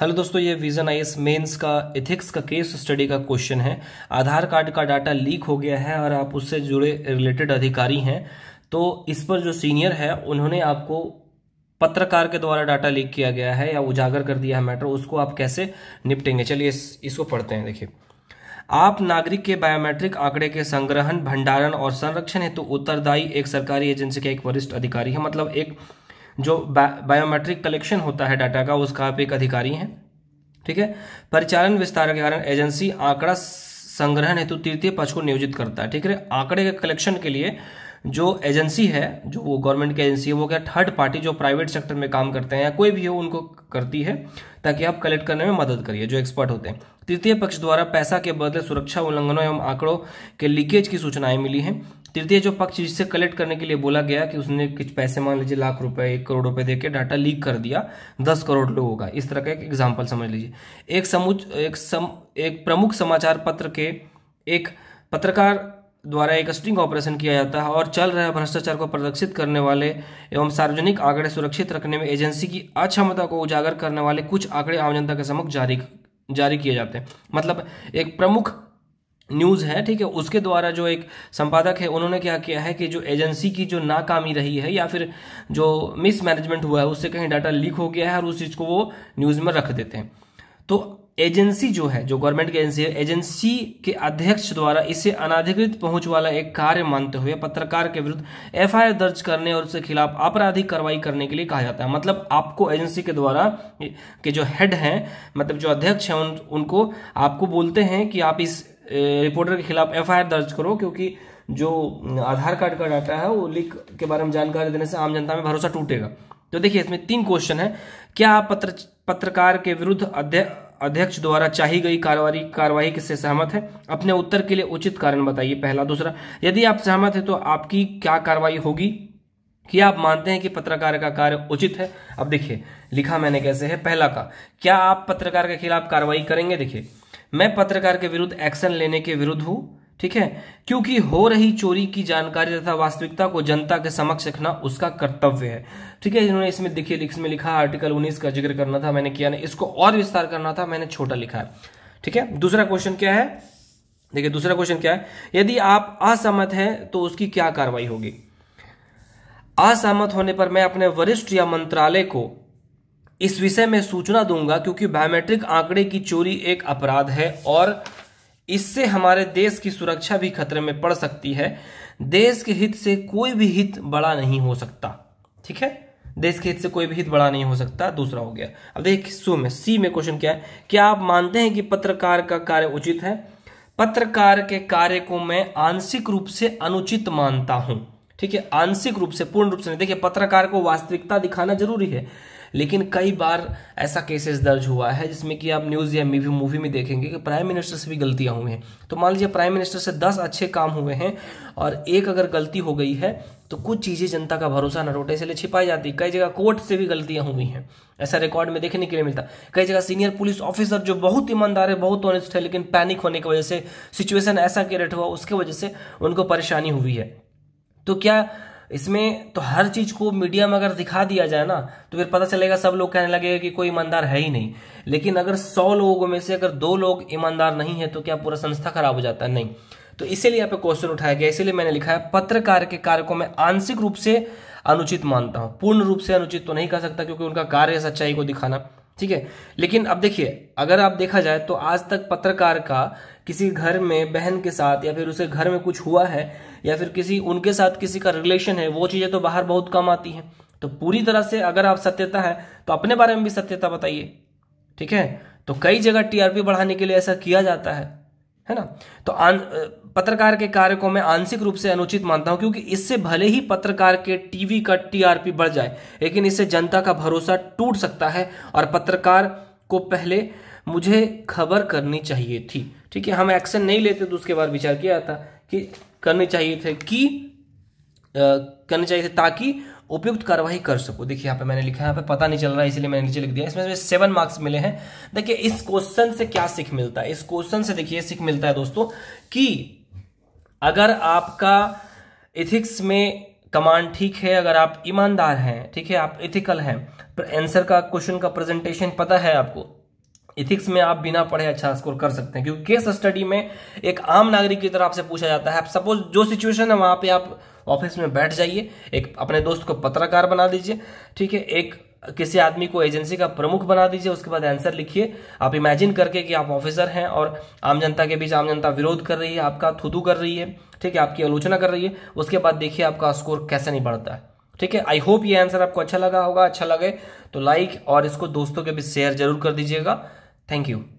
hello दोस्तों ये Vision आई मेंस का इथिक्स का केस स्टडी का क्वेश्चन है आधार कार्ड का डाटा लीक हो गया है और आप उससे जुड़े रिलेटेड अधिकारी हैं तो इस पर जो सीनियर है उन्होंने आपको पत्रकार के द्वारा डाटा लीक किया गया है या उजागर कर दिया है मैटर उसको आप कैसे निपटेंगे चलिए इस, इसको पढ़ते हैं देखिए आप नागरिक के बायोमेट्रिक आंकड़े के संग्रहण भंडारण और संरक्षण हेतु तो उत्तरदायी एक सरकारी एजेंसी के एक वरिष्ठ अधिकारी है मतलब एक जो बा, बायोमेट्रिक कलेक्शन होता है डाटा का उसका आप एक अधिकारी हैं ठीक है परिचालन विस्तार के कारण एजेंसी आंकड़ा संग्रहण हेतु तृतीय पक्ष को नियोजित करता है ठीक है आंकड़े के कलेक्शन के लिए जो एजेंसी है जो वो गवर्नमेंट की एजेंसी है वो क्या थर्ड पार्टी जो प्राइवेट सेक्टर में काम करते हैं या कोई भी हो उनको करती है ताकि आप कलेक्ट करने में मदद करिए जो एक्सपर्ट होते हैं तृतीय पक्ष द्वारा पैसा के बदले सुरक्षा उल्लंघनों एवं आंकड़ों के लीकेज की सूचनाएं मिली हैं तृतीय जो पक्ष जिससे कलेक्ट करने के लिए बोला गया कि उसने कुछ पैसे मान लीजिए लाख रुपए एक करोड़ रुपए देके डाटा लीक कर दिया दस करोड़ लोगों का इस तरह का एक एग्जाम्पल समझ लीजिए एक समुच एक सम एक प्रमुख समाचार पत्र के एक पत्रकार द्वारा एक स्टिंग ऑपरेशन किया जाता है और चल रहे भ्रष्टाचार को प्रदर्शित करने वाले एवं सार्वजनिक आंकड़े सुरक्षित रखने में एजेंसी की अक्षमता को उजागर करने वाले कुछ आंकड़े आम जनता के समक्ष जारी जारी किए जाते हैं मतलब एक प्रमुख न्यूज़ है ठीक है उसके द्वारा जो एक संपादक है उन्होंने क्या किया है कि जो एजेंसी की जो नाकामी रही है या फिर जो मिसमैनेजमेंट हुआ है उससे कहीं डाटा लीक हो गया है और उस चीज़ को वो न्यूज़ में रख देते हैं तो एजेंसी जो है जो गवर्नमेंट की एजेंसी है एजेंसी के अध्यक्ष द्वारा इसे अनाधिकृत पहुंच वाला एक कार्य मानते हुए पत्रकार के विरुद्ध एफआईआर दर्ज करने और उसके खिलाफ आपराधिक कार्रवाई करने के लिए कहा जाता है मतलब आपको एजेंसी के द्वारा के जो हेड हैं मतलब जो अध्यक्ष हैं उन, उनको आपको बोलते हैं कि आप इस रिपोर्टर के खिलाफ एफआईआर दर्ज करो क्योंकि जो आधार कार्ड का डाटा है वो लीक के बारे में जानकारी देने से आम जनता में भरोसा टूटेगा तो देखिए इसमें तीन क्वेश्चन है क्या आप पत्र पत्रकार के विरुद्ध अध्यक्ष द्वारा चाही गई कार्रवाई कार्रवाई से सहमत है अपने उत्तर के लिए उचित कारण बताइए पहला दूसरा यदि आप सहमत है तो आपकी क्या कार्रवाई होगी कि आप मानते हैं कि पत्रकार का कार्य उचित है अब देखिए लिखा मैंने कैसे है पहला का क्या आप पत्रकार के खिलाफ कार्रवाई करेंगे देखिए मैं पत्रकार के विरुद्ध एक्शन लेने के विरुद्ध हूं ठीक है क्योंकि हो रही चोरी की जानकारी तथा वास्तविकता को जनता के समक्ष रखना उसका कर्तव्य है ठीक है इन्होंने इसमें देखिए इसमें लिखा आर्टिकल 19 का जिक्र करना था मैंने किया नहीं इसको और विस्तार करना था मैंने छोटा लिखा है ठीक है दूसरा क्वेश्चन क्या है देखिए दूसरा क्वेश्चन क्या है यदि आप असहमत हैं तो उसकी क्या कार्रवाई होगी असहमत होने पर मैं अपने वरिष्ठ या मंत्रालय को इस विषय में सूचना दूंगा क्योंकि बायोमेट्रिक आंकड़े की चोरी एक अपराध है और इससे हमारे देश की सुरक्षा भी खतरे में पड़ सकती है देश के हित से कोई भी हित बड़ा नहीं हो सकता ठीक है देश के हित से कोई भी हित बड़ा नहीं हो सकता दूसरा हो गया अब देख सो में सी में क्वेश्चन क्या है क्या आप मानते हैं कि पत्रकार का कार्य उचित है पत्रकार के कार्य को मैं आंशिक रूप से अनुचित मानता हूं ठीक है आंशिक रूप से पूर्ण रूप से नहीं देखिए पत्रकार को वास्तविकता दिखाना जरूरी है लेकिन कई बार ऐसा केसेस दर्ज हुआ है जिसमें कि आप न्यूज़ या मूवी मूवी में देखेंगे कि प्राइम मिनिस्टर से भी गलतियां हुई हैं तो मान लीजिए प्राइम मिनिस्टर से दस अच्छे काम हुए हैं और एक अगर गलती हो गई है तो कुछ चीज़ें जनता का भरोसा न लौटे इसलिए छिपाई जाती कई जगह कोर्ट से भी गलतियां हुई हैं ऐसा रिकॉर्ड में देखने के लिए मिलता कई जगह सीनियर पुलिस ऑफिसर जो बहुत ईमानदार है बहुत ऑनेस्ट है लेकिन पैनिक होने की वजह से सिचुएशन ऐसा क्रिएट हुआ उसके वजह से उनको परेशानी हुई है तो क्या इसमें तो हर चीज को मीडिया में अगर दिखा दिया जाए ना तो फिर पता चलेगा सब लोग कहने लगेगा कि कोई ईमानदार है ही नहीं लेकिन अगर सौ लोगों में से अगर दो लोग ईमानदार नहीं है तो क्या पूरा संस्था खराब हो जाता है नहीं तो इसीलिए यहाँ पे क्वेश्चन उठाया गया इसीलिए मैंने लिखा है पत्रकार के कार्य को मैं आंशिक रूप से अनुचित मानता हूं पूर्ण रूप से अनुचित तो नहीं कह सकता क्योंकि उनका कार्य सच्चाई को दिखाना ठीक है लेकिन अब देखिए अगर आप देखा जाए तो आज तक पत्रकार का किसी घर में बहन के साथ या फिर उसे घर में कुछ हुआ है या फिर किसी उनके साथ किसी का रिलेशन है वो चीज़ें तो बाहर बहुत कम आती हैं तो पूरी तरह से अगर आप सत्यता है तो अपने बारे में भी सत्यता बताइए ठीक है तो कई जगह टीआरपी बढ़ाने के लिए ऐसा किया जाता है है ना तो आन, पत्रकार के कार्य को मैं आंशिक रूप से अनुचित मानता हूं क्योंकि इससे भले ही पत्रकार के टीवी का टीआरपी बढ़ जाए लेकिन इससे जनता का भरोसा टूट सकता है और पत्रकार को पहले मुझे खबर करनी चाहिए थी ठीक है हम एक्शन नहीं लेते तो उसके बाद विचार किया था कि करनी चाहिए थे कि करनी चाहिए ताकि उपयुक्त कार्रवाई कर सको देखिए यहाँ पे मैंने लिखा यहाँ पे पता नहीं चल रहा है इसलिए मैंने नीचे लिख दिया इसमें सेवन मार्क्स मिले हैं देखिए इस क्वेश्चन से क्या सीख मिलता है इस क्वेश्चन से देखिए सीख मिलता है दोस्तों कि अगर आपका इथिक्स में कमांड ठीक है अगर आप ईमानदार हैं ठीक है आप इथिकल हैं पर तो आंसर का क्वेश्चन का प्रेजेंटेशन पता है आपको इथिक्स में आप बिना पढ़े अच्छा स्कोर कर सकते हैं क्योंकि केस स्टडी में एक आम नागरिक की तरह आपसे पूछा जाता है आप सपोज जो सिचुएशन है वहां पे आप ऑफिस में बैठ जाइए एक अपने दोस्त को पत्रकार बना दीजिए ठीक है एक किसी आदमी को एजेंसी का प्रमुख बना दीजिए उसके बाद आंसर लिखिए आप इमेजिन करके कि आप ऑफिसर हैं और आम जनता के बीच आम जनता विरोध कर रही है आपका थुदू कर रही है ठीक है आपकी आलोचना कर रही है उसके बाद देखिए आपका स्कोर कैसे नहीं बढ़ता है ठीक है आई होप ये आंसर आपको अच्छा लगा होगा अच्छा लगे तो लाइक और इसको दोस्तों के बीच शेयर जरूर कर दीजिएगा थैंक यू